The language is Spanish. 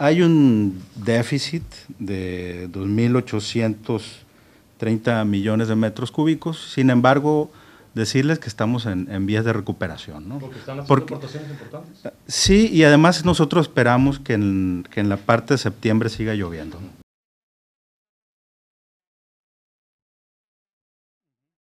hay un déficit de 2.830 millones de metros cúbicos, sin embargo, decirles que estamos en, vías de recuperación. ¿no? Porque están las Porque, importantes. Sí, y además nosotros esperamos que en, que en la parte de septiembre siga lloviendo.